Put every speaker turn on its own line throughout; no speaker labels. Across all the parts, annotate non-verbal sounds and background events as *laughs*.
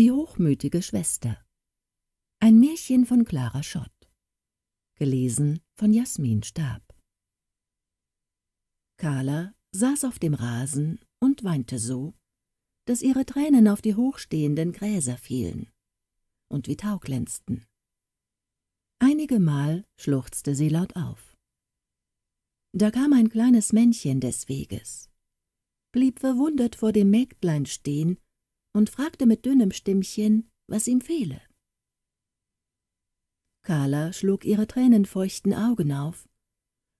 Die hochmütige Schwester. Ein Märchen von Clara Schott. Gelesen von Jasmin Stab. Carla saß auf dem Rasen und weinte so, dass ihre Tränen auf die hochstehenden Gräser fielen und wie Tau glänzten. Einige Mal schluchzte sie laut auf. Da kam ein kleines Männchen des Weges, blieb verwundert vor dem Mägdlein stehen und fragte mit dünnem Stimmchen, was ihm fehle. Carla schlug ihre tränenfeuchten Augen auf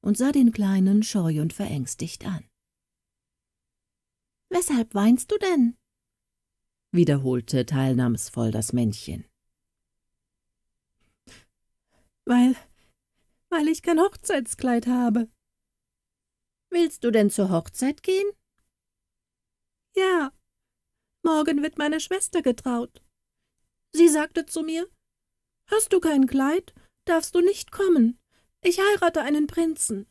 und sah den Kleinen scheu und verängstigt an. »Weshalb weinst du denn?« wiederholte teilnahmsvoll das Männchen. »Weil, weil ich kein Hochzeitskleid habe.« »Willst du denn zur Hochzeit gehen?« »Ja.« Morgen wird meine Schwester getraut. Sie sagte zu mir, Hast du kein Kleid, darfst du nicht kommen. Ich heirate einen Prinzen.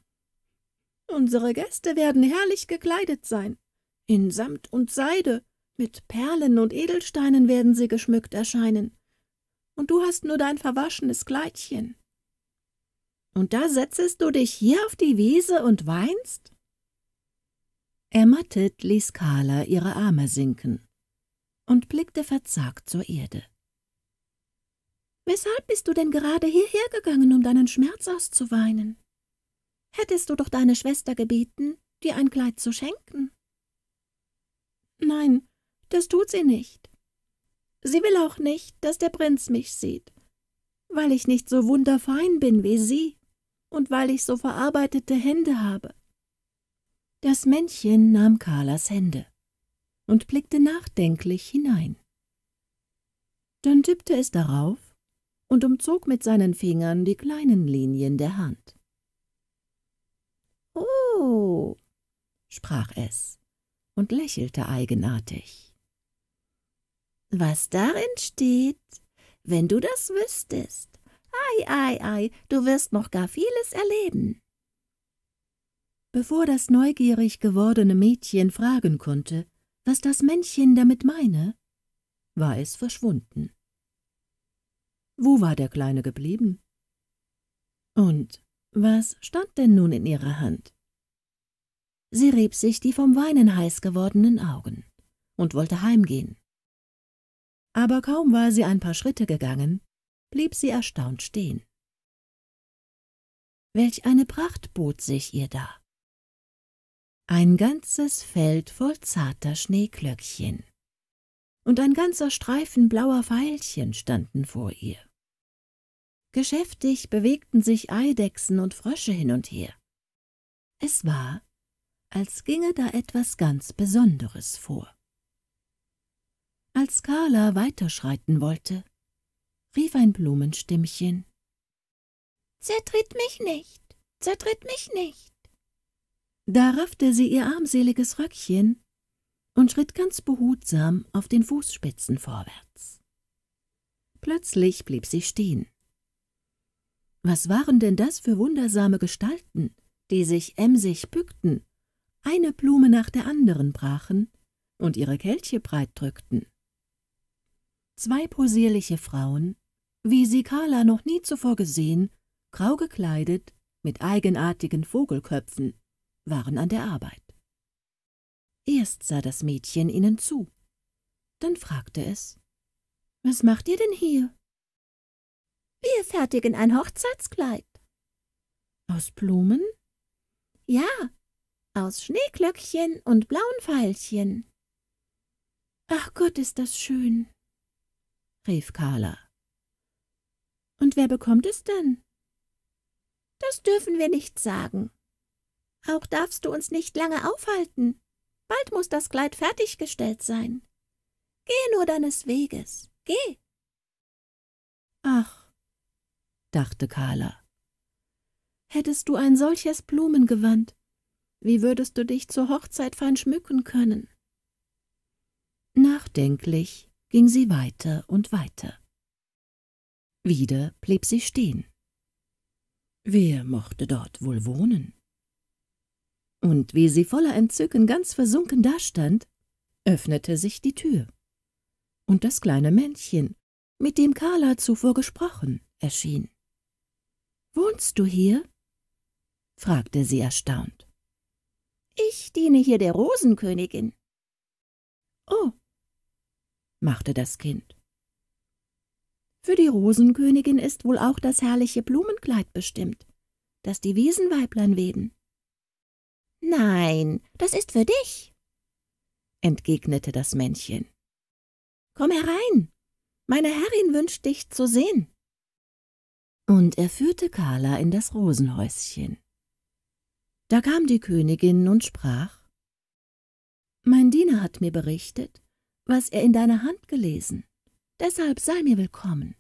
Unsere Gäste werden herrlich gekleidet sein. In Samt und Seide, mit Perlen und Edelsteinen werden sie geschmückt erscheinen. Und du hast nur dein verwaschenes Kleidchen. Und da setzest du dich hier auf die Wiese und weinst? Ermattet ließ Carla ihre Arme sinken und blickte verzagt zur Erde. »Weshalb bist du denn gerade hierher gegangen, um deinen Schmerz auszuweinen? Hättest du doch deine Schwester gebeten, dir ein Kleid zu schenken?« »Nein, das tut sie nicht. Sie will auch nicht, dass der Prinz mich sieht, weil ich nicht so wunderfein bin wie sie und weil ich so verarbeitete Hände habe.« Das Männchen nahm Carlas Hände und blickte nachdenklich hinein. Dann tippte es darauf und umzog mit seinen Fingern die kleinen Linien der Hand. »Oh«, sprach es und lächelte eigenartig. »Was darin steht, wenn du das wüsstest. Ei, ei, ei, du wirst noch gar vieles erleben.« Bevor das neugierig gewordene Mädchen fragen konnte, was das Männchen damit meine? War es verschwunden. Wo war der Kleine geblieben? Und was stand denn nun in ihrer Hand? Sie rieb sich die vom Weinen heiß gewordenen Augen und wollte heimgehen. Aber kaum war sie ein paar Schritte gegangen, blieb sie erstaunt stehen. Welch eine Pracht bot sich ihr da! ein ganzes Feld voll zarter Schneeklöckchen. Und ein ganzer Streifen blauer Veilchen standen vor ihr. Geschäftig bewegten sich Eidechsen und Frösche hin und her. Es war, als ginge da etwas ganz Besonderes vor. Als Carla weiterschreiten wollte, rief ein Blumenstimmchen. Zertritt mich nicht, zertritt mich nicht. Da raffte sie ihr armseliges Röckchen und schritt ganz behutsam auf den Fußspitzen vorwärts. Plötzlich blieb sie stehen. Was waren denn das für wundersame Gestalten, die sich emsig bückten, eine Blume nach der anderen brachen und ihre Kelche breit drückten? Zwei posierliche Frauen, wie sie Carla noch nie zuvor gesehen, grau gekleidet, mit eigenartigen Vogelköpfen, waren an der Arbeit. Erst sah das Mädchen ihnen zu, dann fragte es, »Was macht ihr denn hier?« »Wir fertigen ein Hochzeitskleid.« »Aus Blumen?« »Ja, aus Schneeklöckchen und blauen Veilchen.« »Ach Gott, ist das schön«, rief Carla. »Und wer bekommt es denn?« »Das dürfen wir nicht sagen.« auch darfst du uns nicht lange aufhalten. Bald muß das Kleid fertiggestellt sein. Geh nur deines Weges, geh. Ach, dachte Carla, hättest du ein solches Blumengewand, wie würdest du dich zur Hochzeit fein schmücken können? Nachdenklich ging sie weiter und weiter. Wieder blieb sie stehen. Wer mochte dort wohl wohnen? und wie sie voller Entzücken ganz versunken dastand, öffnete sich die Tür. Und das kleine Männchen, mit dem Carla zuvor gesprochen, erschien. Wohnst du hier? fragte sie erstaunt. Ich diene hier der Rosenkönigin. Oh, machte das Kind. Für die Rosenkönigin ist wohl auch das herrliche Blumenkleid bestimmt, das die Wiesenweiblein weben. Nein, das ist für dich, entgegnete das Männchen. Komm herein, meine Herrin wünscht dich zu sehen. Und er führte Carla in das Rosenhäuschen. Da kam die Königin und sprach Mein Diener hat mir berichtet, was er in deiner Hand gelesen, deshalb sei mir willkommen.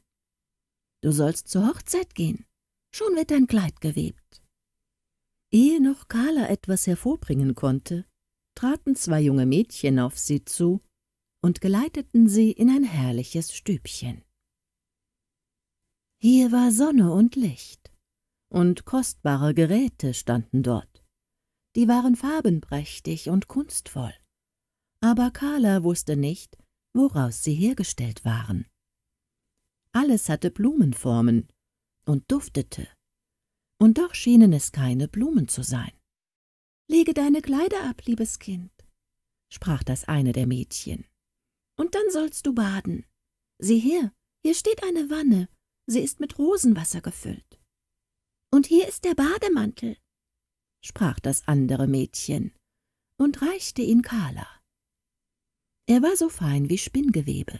Du sollst zur Hochzeit gehen, schon wird dein Kleid gewebt. Ehe noch Carla etwas hervorbringen konnte, traten zwei junge Mädchen auf sie zu und geleiteten sie in ein herrliches Stübchen. Hier war Sonne und Licht, und kostbare Geräte standen dort. Die waren farbenprächtig und kunstvoll, aber Carla wusste nicht, woraus sie hergestellt waren. Alles hatte Blumenformen und duftete und doch schienen es keine Blumen zu sein. Lege deine Kleider ab, liebes Kind, sprach das eine der Mädchen, und dann sollst du baden. Sieh her, hier steht eine Wanne, sie ist mit Rosenwasser gefüllt. Und hier ist der Bademantel, sprach das andere Mädchen und reichte ihn Kala. Er war so fein wie Spinngewebe.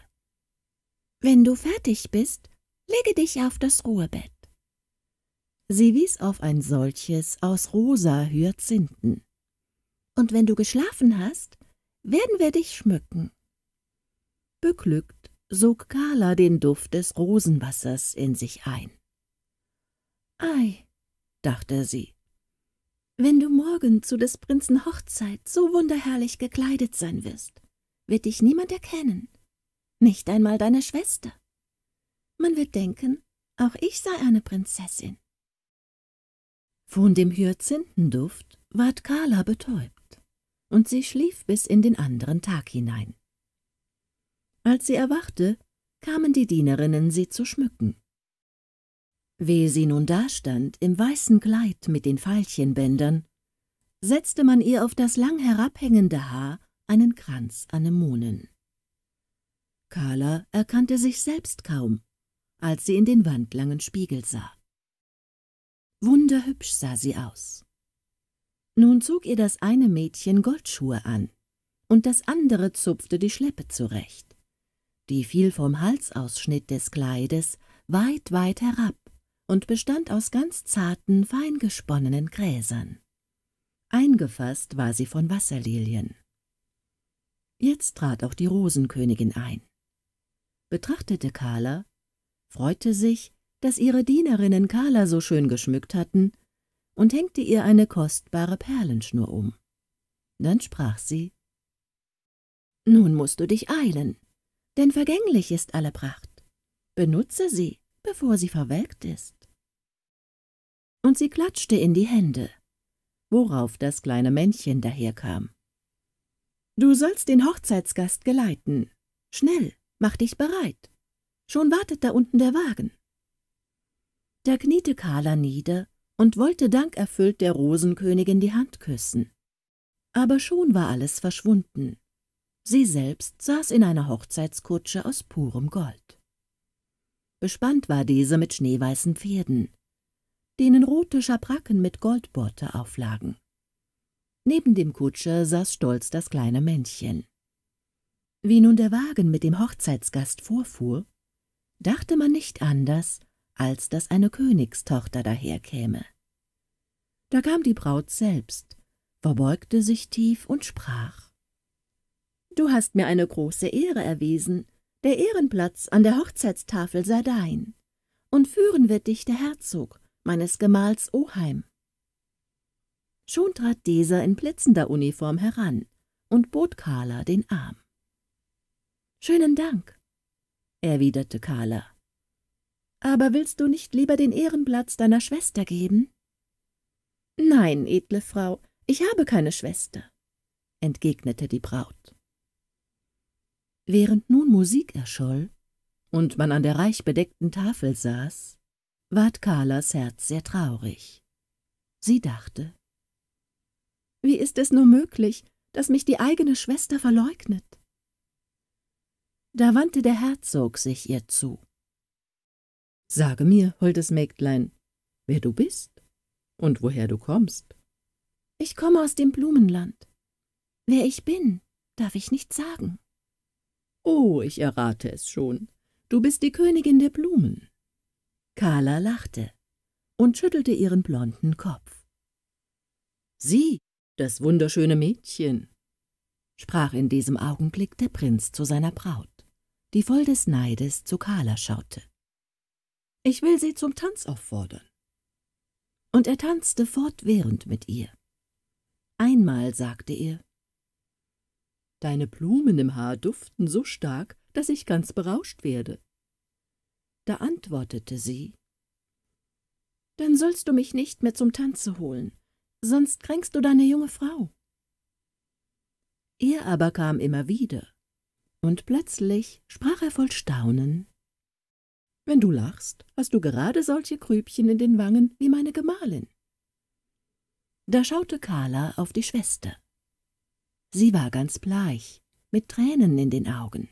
Wenn du fertig bist, lege dich auf das Ruhebett. Sie wies auf ein solches aus rosa Hyazinthen. Und wenn du geschlafen hast, werden wir dich schmücken. Beglückt sog Carla den Duft des Rosenwassers in sich ein. Ei, dachte sie, wenn du morgen zu des Prinzen Hochzeit so wunderherrlich gekleidet sein wirst, wird dich niemand erkennen, nicht einmal deine Schwester. Man wird denken, auch ich sei eine Prinzessin. Von dem Hyazinthenduft ward Carla betäubt, und sie schlief bis in den anderen Tag hinein. Als sie erwachte, kamen die Dienerinnen, sie zu schmücken. Wie sie nun dastand, im weißen Kleid mit den Veilchenbändern, setzte man ihr auf das lang herabhängende Haar einen Kranz Anemonen. Carla erkannte sich selbst kaum, als sie in den wandlangen Spiegel sah. Wunderhübsch sah sie aus. Nun zog ihr das eine Mädchen Goldschuhe an, und das andere zupfte die Schleppe zurecht. Die fiel vom Halsausschnitt des Kleides weit, weit herab und bestand aus ganz zarten, feingesponnenen Gräsern. Eingefasst war sie von Wasserlilien. Jetzt trat auch die Rosenkönigin ein, betrachtete Carla, freute sich das ihre Dienerinnen Carla so schön geschmückt hatten, und hängte ihr eine kostbare Perlenschnur um. Dann sprach sie, »Nun musst du dich eilen, denn vergänglich ist alle Pracht. Benutze sie, bevor sie verwelkt ist.« Und sie klatschte in die Hände, worauf das kleine Männchen daherkam. »Du sollst den Hochzeitsgast geleiten. Schnell, mach dich bereit. Schon wartet da unten der Wagen.« da kniete Carla nieder und wollte dankerfüllt der Rosenkönigin die Hand küssen. Aber schon war alles verschwunden. Sie selbst saß in einer Hochzeitskutsche aus purem Gold. Bespannt war diese mit schneeweißen Pferden, denen rote Schabracken mit Goldborte auflagen. Neben dem Kutscher saß stolz das kleine Männchen. Wie nun der Wagen mit dem Hochzeitsgast vorfuhr, dachte man nicht anders, als dass eine Königstochter daherkäme. Da kam die Braut selbst, verbeugte sich tief und sprach Du hast mir eine große Ehre erwiesen, der Ehrenplatz an der Hochzeitstafel sei dein, und führen wird dich der Herzog, meines Gemahls Oheim. Schon trat dieser in blitzender Uniform heran und bot Carla den Arm. »Schönen Dank«, erwiderte Carla aber willst du nicht lieber den Ehrenplatz deiner Schwester geben? Nein, edle Frau, ich habe keine Schwester, entgegnete die Braut. Während nun Musik erscholl und man an der reich bedeckten Tafel saß, ward Carlas Herz sehr traurig. Sie dachte, wie ist es nur möglich, dass mich die eigene Schwester verleugnet? Da wandte der Herzog sich ihr zu. Sage mir, holdes Mägdlein, wer du bist und woher du kommst. Ich komme aus dem Blumenland. Wer ich bin, darf ich nicht sagen. Oh, ich errate es schon. Du bist die Königin der Blumen. Kala lachte und schüttelte ihren blonden Kopf. Sieh, das wunderschöne Mädchen, sprach in diesem Augenblick der Prinz zu seiner Braut, die voll des Neides zu Kala schaute. Ich will sie zum Tanz auffordern. Und er tanzte fortwährend mit ihr. Einmal sagte er, Deine Blumen im Haar duften so stark, dass ich ganz berauscht werde. Da antwortete sie, Dann sollst du mich nicht mehr zum Tanze holen, sonst kränkst du deine junge Frau. Er aber kam immer wieder, und plötzlich sprach er voll Staunen, wenn du lachst, hast du gerade solche Krübchen in den Wangen wie meine Gemahlin. Da schaute Carla auf die Schwester. Sie war ganz bleich, mit Tränen in den Augen.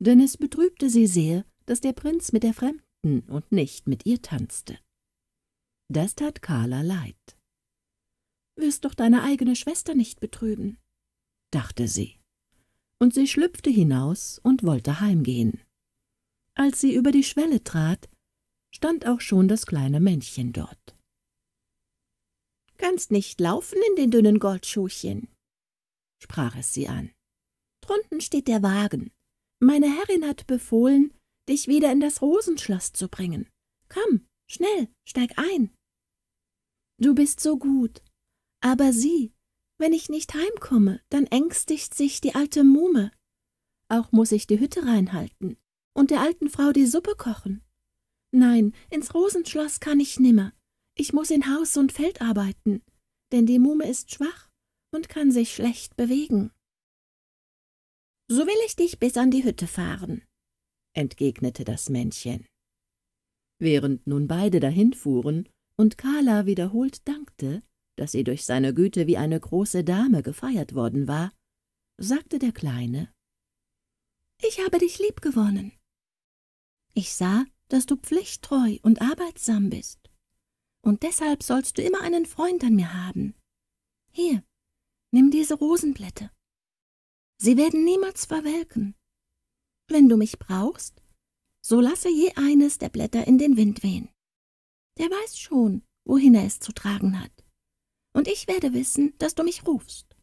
Denn es betrübte sie sehr, dass der Prinz mit der Fremden und nicht mit ihr tanzte. Das tat Carla leid. Wirst doch deine eigene Schwester nicht betrüben, dachte sie. Und sie schlüpfte hinaus und wollte heimgehen. Als sie über die Schwelle trat, stand auch schon das kleine Männchen dort. »Kannst nicht laufen in den dünnen Goldschuhchen«, sprach es sie an. »Drunten steht der Wagen. Meine Herrin hat befohlen, dich wieder in das Rosenschloss zu bringen. Komm, schnell, steig ein.« »Du bist so gut. Aber sieh, wenn ich nicht heimkomme, dann ängstigt sich die alte Muhme. Auch muß ich die Hütte reinhalten und der alten Frau die Suppe kochen. Nein, ins Rosenschloss kann ich nimmer. Ich muß in Haus und Feld arbeiten, denn die Muhme ist schwach und kann sich schlecht bewegen. So will ich dich bis an die Hütte fahren, entgegnete das Männchen. Während nun beide dahin fuhren und Kala wiederholt dankte, dass sie durch seine Güte wie eine große Dame gefeiert worden war, sagte der Kleine, »Ich habe dich lieb gewonnen. Ich sah, dass du pflichttreu und arbeitsam bist. Und deshalb sollst du immer einen Freund an mir haben. Hier, nimm diese Rosenblätter. Sie werden niemals verwelken. Wenn du mich brauchst, so lasse je eines der Blätter in den Wind wehen. Der weiß schon, wohin er es zu tragen hat. Und ich werde wissen, dass du mich rufst.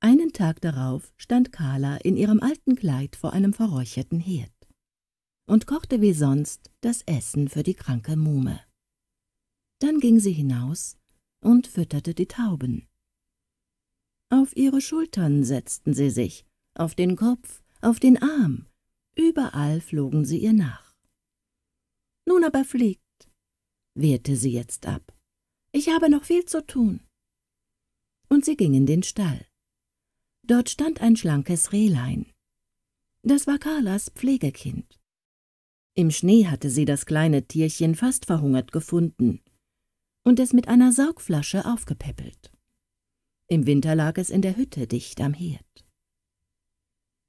Einen Tag darauf stand Carla in ihrem alten Kleid vor einem verräucherten Herd und kochte wie sonst das Essen für die kranke Muhme. Dann ging sie hinaus und fütterte die Tauben. Auf ihre Schultern setzten sie sich, auf den Kopf, auf den Arm, überall flogen sie ihr nach. Nun aber fliegt, wehrte sie jetzt ab. Ich habe noch viel zu tun. Und sie ging in den Stall. Dort stand ein schlankes Rehlein. Das war Carlas Pflegekind. Im Schnee hatte sie das kleine Tierchen fast verhungert gefunden und es mit einer Saugflasche aufgepäppelt. Im Winter lag es in der Hütte dicht am Herd.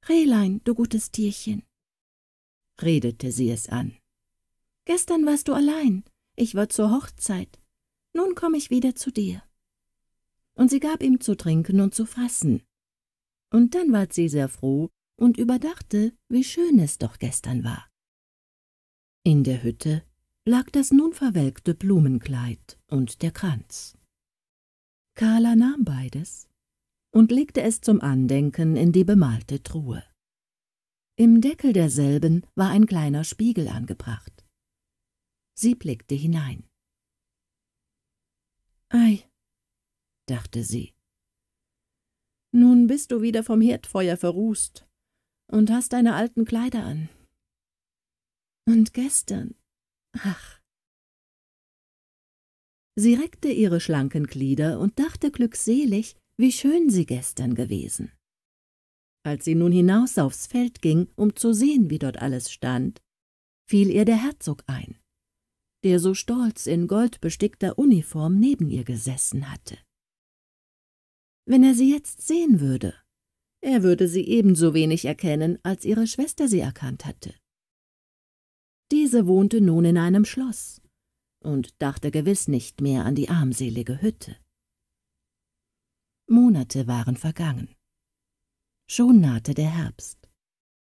Rehlein, du gutes Tierchen, redete sie es an. Gestern warst du allein, ich war zur Hochzeit, nun komme ich wieder zu dir. Und sie gab ihm zu trinken und zu fassen. Und dann ward sie sehr froh und überdachte, wie schön es doch gestern war. In der Hütte lag das nun verwelkte Blumenkleid und der Kranz. Carla nahm beides und legte es zum Andenken in die bemalte Truhe. Im Deckel derselben war ein kleiner Spiegel angebracht. Sie blickte hinein. Ei, dachte sie, nun bist du wieder vom Herdfeuer verrußt und hast deine alten Kleider an. Und gestern. Ach. Sie reckte ihre schlanken Glieder und dachte glückselig, wie schön sie gestern gewesen. Als sie nun hinaus aufs Feld ging, um zu sehen, wie dort alles stand, fiel ihr der Herzog ein, der so stolz in goldbestickter Uniform neben ihr gesessen hatte. Wenn er sie jetzt sehen würde, er würde sie ebenso wenig erkennen, als ihre Schwester sie erkannt hatte. Diese wohnte nun in einem Schloss und dachte gewiss nicht mehr an die armselige Hütte. Monate waren vergangen. Schon nahte der Herbst.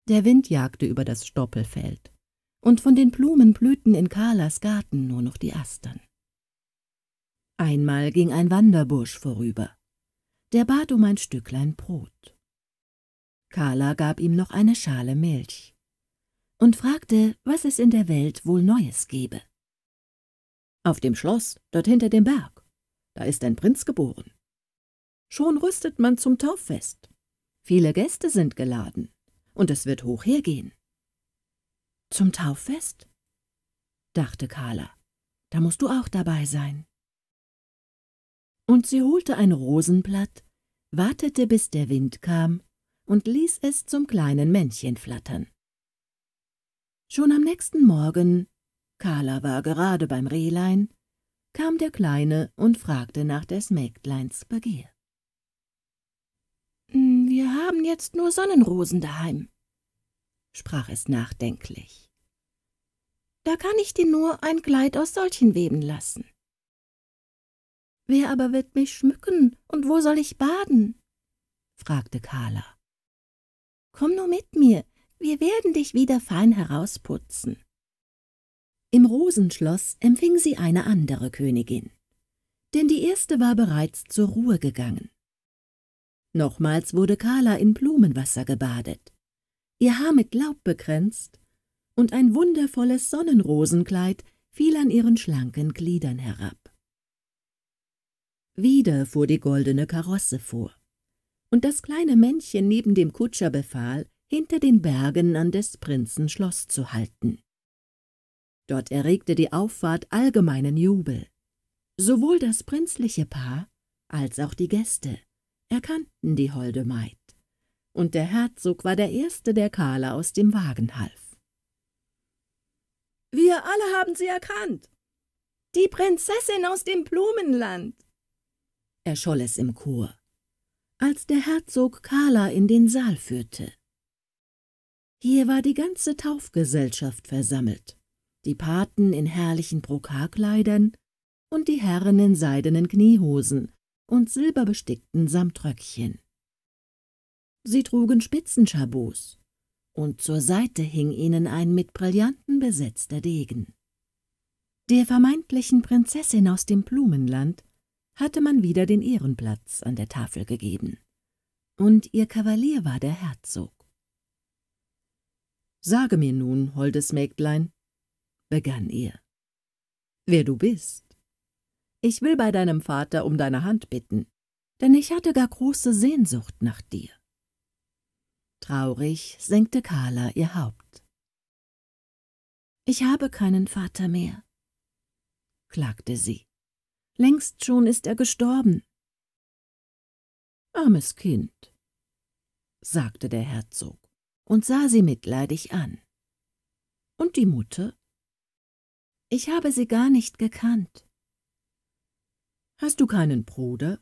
Der Wind jagte über das Stoppelfeld, und von den Blumen blühten in Carlas Garten nur noch die Astern. Einmal ging ein Wanderbursch vorüber. Der bat um ein Stücklein Brot. Carla gab ihm noch eine Schale Milch und fragte, was es in der Welt wohl Neues gebe. Auf dem Schloss, dort hinter dem Berg, da ist ein Prinz geboren. Schon rüstet man zum Tauffest. Viele Gäste sind geladen, und es wird hoch hergehen. Zum Tauffest? dachte Carla. Da musst du auch dabei sein. Und sie holte ein Rosenblatt, wartete, bis der Wind kam und ließ es zum kleinen Männchen flattern. Schon am nächsten Morgen, Carla war gerade beim Rehlein, kam der Kleine und fragte nach des Mägdleins Begehr. Hm, »Wir haben jetzt nur Sonnenrosen daheim«, sprach es nachdenklich. »Da kann ich dir nur ein Kleid aus solchen weben lassen.« »Wer aber wird mich schmücken und wo soll ich baden?« fragte Carla. »Komm nur mit mir, wir werden dich wieder fein herausputzen. Im Rosenschloss empfing sie eine andere Königin, denn die erste war bereits zur Ruhe gegangen. Nochmals wurde Kala in Blumenwasser gebadet, ihr Haar mit Laub bekränzt und ein wundervolles Sonnenrosenkleid fiel an ihren schlanken Gliedern herab. Wieder fuhr die goldene Karosse vor, und das kleine Männchen neben dem Kutscher befahl, hinter den Bergen an des Prinzen Schloss zu halten. Dort erregte die Auffahrt allgemeinen Jubel. Sowohl das prinzliche Paar als auch die Gäste erkannten die holde Maid, und der Herzog war der Erste, der Carla aus dem Wagen half. »Wir alle haben sie erkannt! Die Prinzessin aus dem Blumenland!« erscholl es im Chor, als der Herzog Carla in den Saal führte. Hier war die ganze Taufgesellschaft versammelt, die Paten in herrlichen Brokatkleidern und die Herren in seidenen Kniehosen und silberbestickten Samtröckchen. Sie trugen Spitzenschabots, und zur Seite hing ihnen ein mit Brillanten besetzter Degen. Der vermeintlichen Prinzessin aus dem Blumenland hatte man wieder den Ehrenplatz an der Tafel gegeben, und ihr Kavalier war der Herzog. Sage mir nun, holdes Mägdlein, begann er, wer du bist. Ich will bei deinem Vater um deine Hand bitten, denn ich hatte gar große Sehnsucht nach dir. Traurig senkte Carla ihr Haupt. Ich habe keinen Vater mehr, klagte sie. Längst schon ist er gestorben. Armes Kind, sagte der Herzog und sah sie mitleidig an. Und die Mutter? Ich habe sie gar nicht gekannt. Hast du keinen Bruder?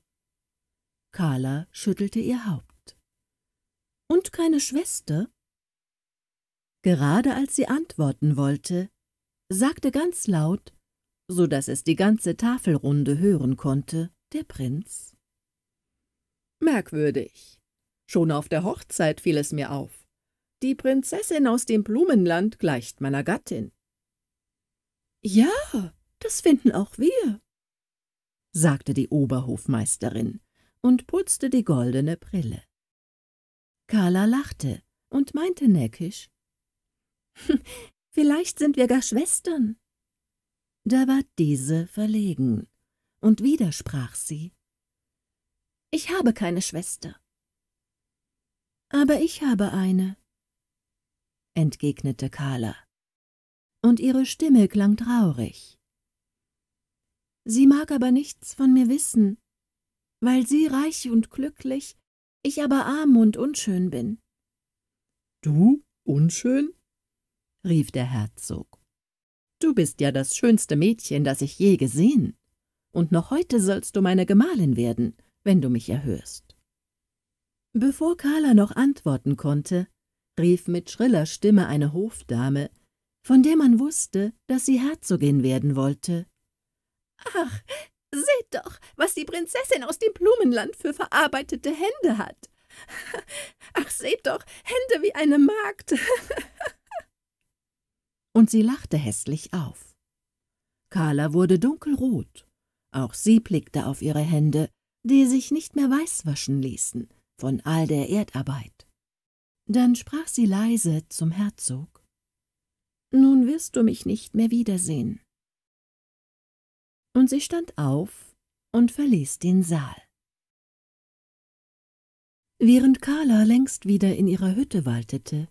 Carla schüttelte ihr Haupt. Und keine Schwester? Gerade als sie antworten wollte, sagte ganz laut, so dass es die ganze Tafelrunde hören konnte, der Prinz. Merkwürdig. Schon auf der Hochzeit fiel es mir auf. Die Prinzessin aus dem Blumenland gleicht meiner Gattin. Ja, das finden auch wir, sagte die Oberhofmeisterin und putzte die goldene Brille. Carla lachte und meinte neckisch, *laughs* Vielleicht sind wir gar Schwestern. Da war diese verlegen, und widersprach sie. Ich habe keine Schwester. Aber ich habe eine, entgegnete Carla. Und ihre Stimme klang traurig. Sie mag aber nichts von mir wissen, weil sie reich und glücklich, ich aber arm und unschön bin. Du unschön? rief der Herzog. Du bist ja das schönste Mädchen, das ich je gesehen, und noch heute sollst du meine Gemahlin werden, wenn du mich erhörst. Bevor Carla noch antworten konnte, rief mit schriller Stimme eine Hofdame, von der man wusste, dass sie Herzogin werden wollte. »Ach, seht doch, was die Prinzessin aus dem Blumenland für verarbeitete Hände hat! *laughs* Ach, seht doch, Hände wie eine Magd!« *laughs* Und sie lachte hässlich auf. Carla wurde dunkelrot. Auch sie blickte auf ihre Hände, die sich nicht mehr weiß waschen ließen von all der Erdarbeit. Dann sprach sie leise zum Herzog Nun wirst du mich nicht mehr wiedersehen. Und sie stand auf und verließ den Saal. Während Carla längst wieder in ihrer Hütte waltete,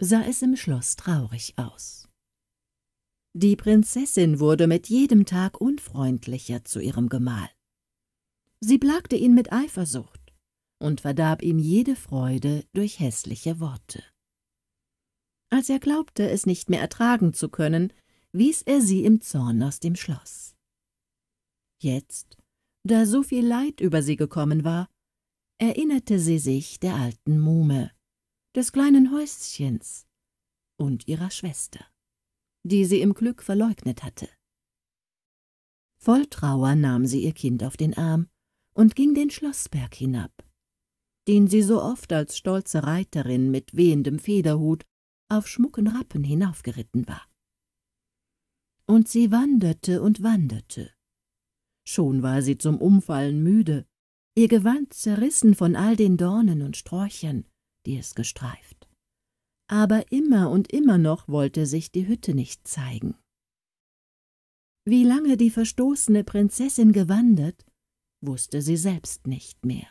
sah es im Schloss traurig aus. Die Prinzessin wurde mit jedem Tag unfreundlicher zu ihrem Gemahl. Sie plagte ihn mit Eifersucht und verdarb ihm jede Freude durch hässliche Worte. Als er glaubte, es nicht mehr ertragen zu können, wies er sie im Zorn aus dem Schloss. Jetzt, da so viel Leid über sie gekommen war, erinnerte sie sich der alten Muhme, des kleinen Häuschens und ihrer Schwester, die sie im Glück verleugnet hatte. Voll Trauer nahm sie ihr Kind auf den Arm und ging den Schlossberg hinab, den sie so oft als stolze Reiterin mit wehendem Federhut auf schmucken Rappen hinaufgeritten war. Und sie wanderte und wanderte. Schon war sie zum Umfallen müde, ihr Gewand zerrissen von all den Dornen und Sträuchern, die es gestreift. Aber immer und immer noch wollte sich die Hütte nicht zeigen. Wie lange die verstoßene Prinzessin gewandert, wusste sie selbst nicht mehr.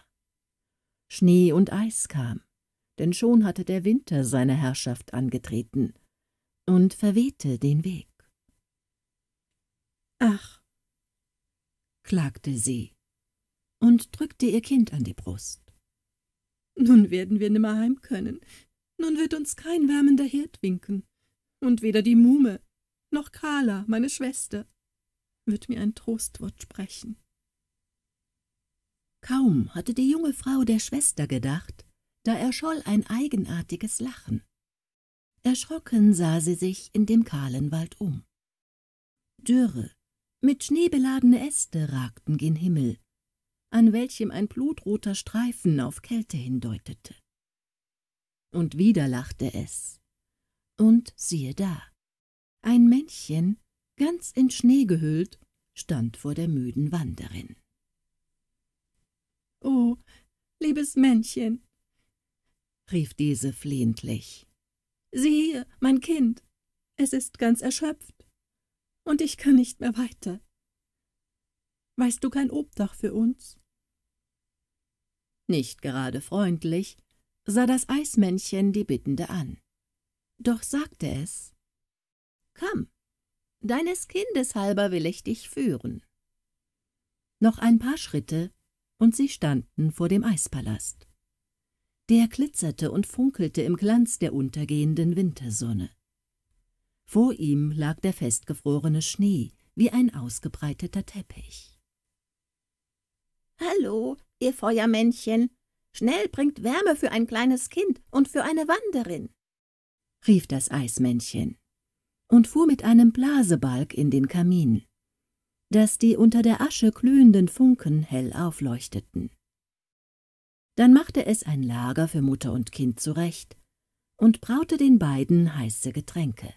Schnee und Eis kam, denn schon hatte der Winter seine Herrschaft angetreten und verwehte den Weg. »Ach«, klagte sie und drückte ihr Kind an die Brust. »Nun werden wir nimmer heim können, nun wird uns kein wärmender Herd winken, und weder die Muhme noch Kala, meine Schwester, wird mir ein Trostwort sprechen.« Kaum hatte die junge Frau der Schwester gedacht, da erscholl ein eigenartiges Lachen. Erschrocken sah sie sich in dem kahlen Wald um. Dürre, mit Schnee beladene Äste ragten gen Himmel, an welchem ein blutroter Streifen auf Kälte hindeutete. Und wieder lachte es. Und siehe da, ein Männchen, ganz in Schnee gehüllt, stand vor der müden Wanderin. »Oh, liebes Männchen«, rief diese flehentlich, »sieh hier, mein Kind, es ist ganz erschöpft, und ich kann nicht mehr weiter. Weißt du kein Obdach für uns?« Nicht gerade freundlich sah das Eismännchen die Bittende an. Doch sagte es, »Komm, deines Kindes halber will ich dich führen.« noch ein paar Schritte, und sie standen vor dem Eispalast. Der glitzerte und funkelte im Glanz der untergehenden Wintersonne. Vor ihm lag der festgefrorene Schnee wie ein ausgebreiteter Teppich. »Hallo, ihr Feuermännchen! Schnell bringt Wärme für ein kleines Kind und für eine Wanderin!« rief das Eismännchen und fuhr mit einem Blasebalg in den Kamin dass die unter der Asche glühenden Funken hell aufleuchteten. Dann machte es ein Lager für Mutter und Kind zurecht und braute den beiden heiße Getränke.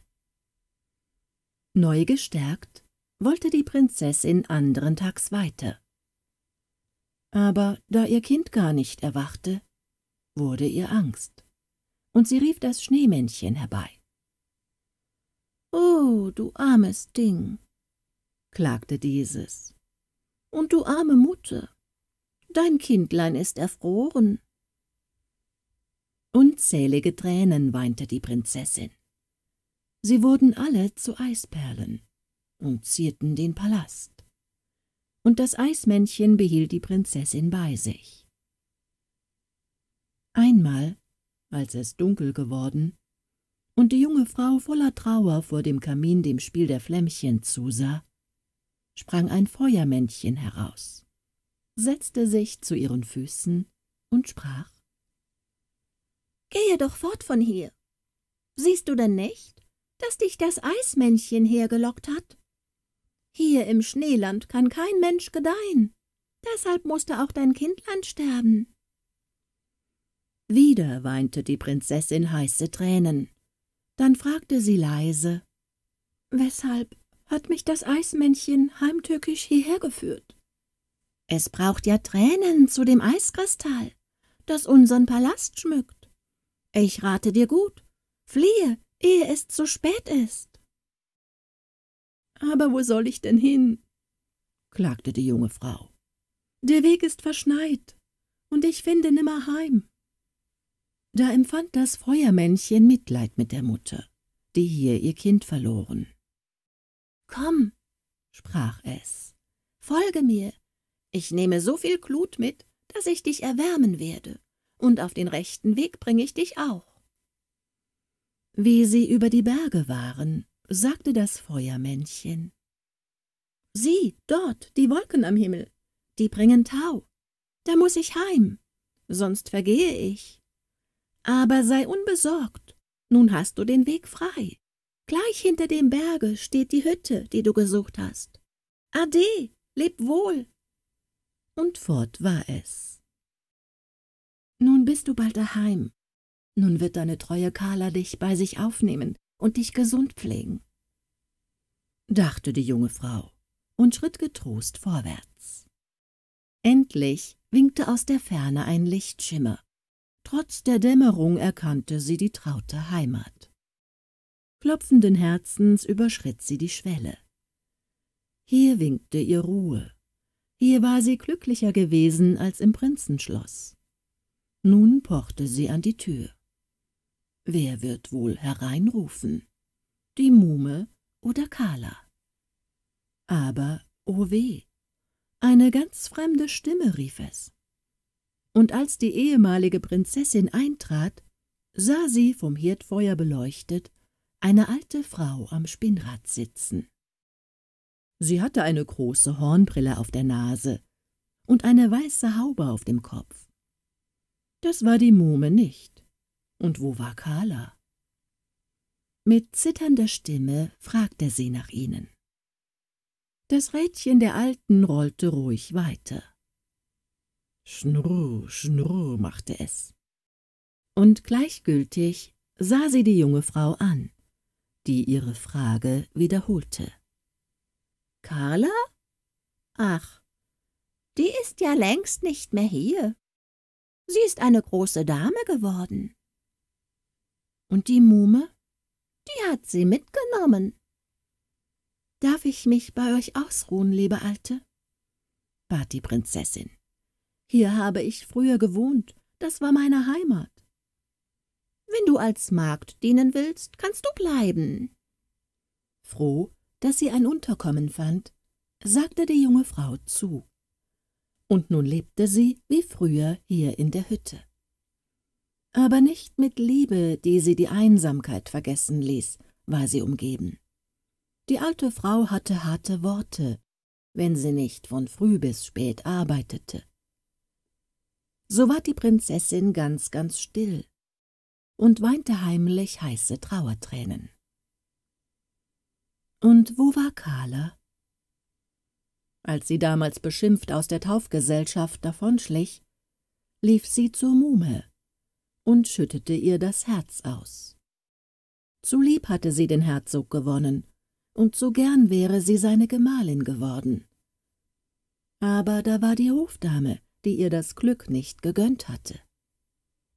Neu gestärkt wollte die Prinzessin anderen Tags weiter. Aber da ihr Kind gar nicht erwachte, wurde ihr Angst, und sie rief das Schneemännchen herbei. Oh, du armes Ding, klagte dieses. Und du arme Mutter, dein Kindlein ist erfroren. Unzählige Tränen weinte die Prinzessin. Sie wurden alle zu Eisperlen und zierten den Palast. Und das Eismännchen behielt die Prinzessin bei sich. Einmal, als es dunkel geworden und die junge Frau voller Trauer vor dem Kamin dem Spiel der Flämmchen zusah, sprang ein Feuermännchen heraus, setzte sich zu ihren Füßen und sprach Gehe doch fort von hier. Siehst du denn nicht, dass dich das Eismännchen hergelockt hat? Hier im Schneeland kann kein Mensch gedeihen, deshalb musste auch dein Kindlein sterben. Wieder weinte die Prinzessin heiße Tränen. Dann fragte sie leise, »Weshalb hat mich das Eismännchen heimtückisch hierher geführt. Es braucht ja Tränen zu dem Eiskristall, das unseren Palast schmückt. Ich rate dir gut, fliehe, ehe es zu spät ist. Aber wo soll ich denn hin? klagte die junge Frau. Der Weg ist verschneit, und ich finde nimmer heim. Da empfand das Feuermännchen Mitleid mit der Mutter, die hier ihr Kind verloren. Komm, sprach es, folge mir, ich nehme so viel Glut mit, dass ich dich erwärmen werde, und auf den rechten Weg bringe ich dich auch. Wie sie über die Berge waren, sagte das Feuermännchen. Sieh, dort, die Wolken am Himmel, die bringen Tau. Da muß ich heim, sonst vergehe ich. Aber sei unbesorgt, nun hast du den Weg frei. Gleich hinter dem Berge steht die Hütte, die du gesucht hast. Ade, leb wohl. Und fort war es. Nun bist du bald daheim. Nun wird deine treue Carla dich bei sich aufnehmen und dich gesund pflegen. Dachte die junge Frau und schritt getrost vorwärts. Endlich winkte aus der Ferne ein Lichtschimmer. Trotz der Dämmerung erkannte sie die traute Heimat. Klopfenden Herzens überschritt sie die Schwelle. Hier winkte ihr Ruhe. Hier war sie glücklicher gewesen als im Prinzenschloss. Nun pochte sie an die Tür. Wer wird wohl hereinrufen? Die Muhme oder Kala? Aber, o oh weh, eine ganz fremde Stimme rief es. Und als die ehemalige Prinzessin eintrat, sah sie, vom Herdfeuer beleuchtet, eine alte Frau am Spinnrad sitzen. Sie hatte eine große Hornbrille auf der Nase und eine weiße Haube auf dem Kopf. Das war die Muhme nicht. Und wo war Carla? Mit zitternder Stimme fragte sie nach ihnen. Das Rädchen der Alten rollte ruhig weiter. Schnurr, schnurr machte es. Und gleichgültig sah sie die junge Frau an die ihre Frage wiederholte. Carla? Ach, die ist ja längst nicht mehr hier. Sie ist eine große Dame geworden. Und die Muhme? Die hat sie mitgenommen. Darf ich mich bei euch ausruhen, liebe Alte? bat die Prinzessin. Hier habe ich früher gewohnt, das war meine Heimat. Wenn du als Magd dienen willst, kannst du bleiben. Froh, dass sie ein Unterkommen fand, sagte die junge Frau zu. Und nun lebte sie wie früher hier in der Hütte. Aber nicht mit Liebe, die sie die Einsamkeit vergessen ließ, war sie umgeben. Die alte Frau hatte harte Worte, wenn sie nicht von früh bis spät arbeitete. So ward die Prinzessin ganz, ganz still und weinte heimlich heiße Trauertränen. Und wo war Carla? Als sie damals beschimpft aus der Taufgesellschaft davonschlich, lief sie zur Muhme und schüttete ihr das Herz aus. Zu lieb hatte sie den Herzog gewonnen, und so gern wäre sie seine Gemahlin geworden. Aber da war die Hofdame, die ihr das Glück nicht gegönnt hatte.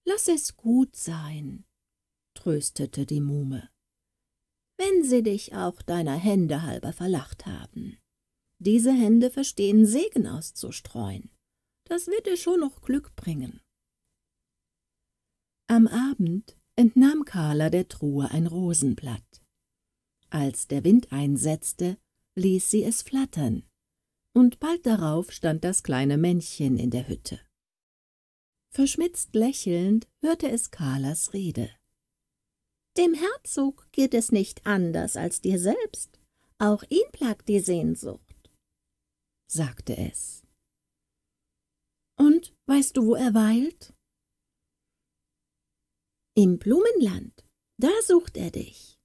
Lass es gut sein, tröstete die Muhme, wenn sie dich auch deiner Hände halber verlacht haben. Diese Hände verstehen Segen auszustreuen. Das wird dir schon noch Glück bringen. Am Abend entnahm Carla der Truhe ein Rosenblatt. Als der Wind einsetzte, ließ sie es flattern, und bald darauf stand das kleine Männchen in der Hütte. Verschmitzt lächelnd hörte es Carlas Rede. »Dem Herzog geht es nicht anders als dir selbst. Auch ihn plagt die Sehnsucht«, sagte es. »Und weißt du, wo er weilt?« »Im Blumenland. Da sucht er dich.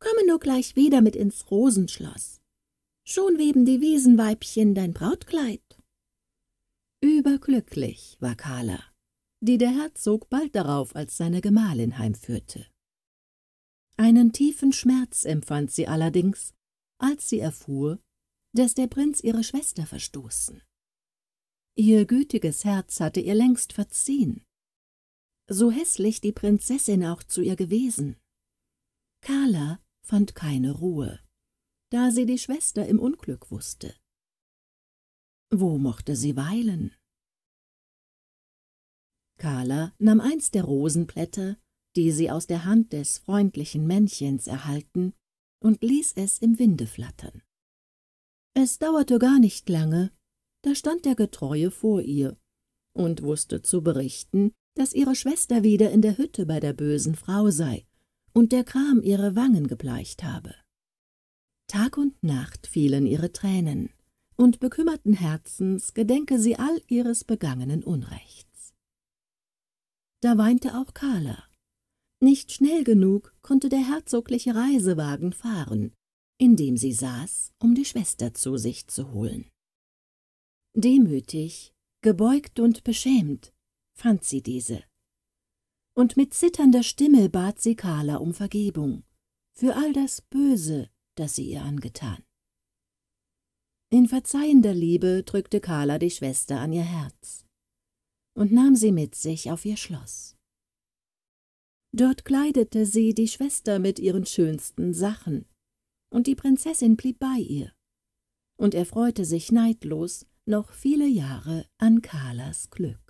Komme nur gleich wieder mit ins Rosenschloss. Schon weben die Wiesenweibchen dein Brautkleid.« Überglücklich war Carla die der Herzog bald darauf als seine Gemahlin heimführte. Einen tiefen Schmerz empfand sie allerdings, als sie erfuhr, dass der Prinz ihre Schwester verstoßen. Ihr gütiges Herz hatte ihr längst verziehen. So hässlich die Prinzessin auch zu ihr gewesen. Carla fand keine Ruhe, da sie die Schwester im Unglück wusste. Wo mochte sie weilen? Carla nahm eins der Rosenblätter, die sie aus der Hand des freundlichen Männchens erhalten, und ließ es im Winde flattern. Es dauerte gar nicht lange, da stand der Getreue vor ihr und wußte zu berichten, daß ihre Schwester wieder in der Hütte bei der bösen Frau sei und der Kram ihre Wangen gebleicht habe. Tag und Nacht fielen ihre Tränen, und bekümmerten Herzens gedenke sie all ihres begangenen Unrechts da weinte auch Carla. Nicht schnell genug konnte der herzogliche Reisewagen fahren, in dem sie saß, um die Schwester zu sich zu holen. Demütig, gebeugt und beschämt fand sie diese. Und mit zitternder Stimme bat sie Carla um Vergebung für all das Böse, das sie ihr angetan. In verzeihender Liebe drückte Carla die Schwester an ihr Herz und nahm sie mit sich auf ihr Schloss. Dort kleidete sie die Schwester mit ihren schönsten Sachen, und die Prinzessin blieb bei ihr, und er freute sich neidlos noch viele Jahre an Carlas Glück.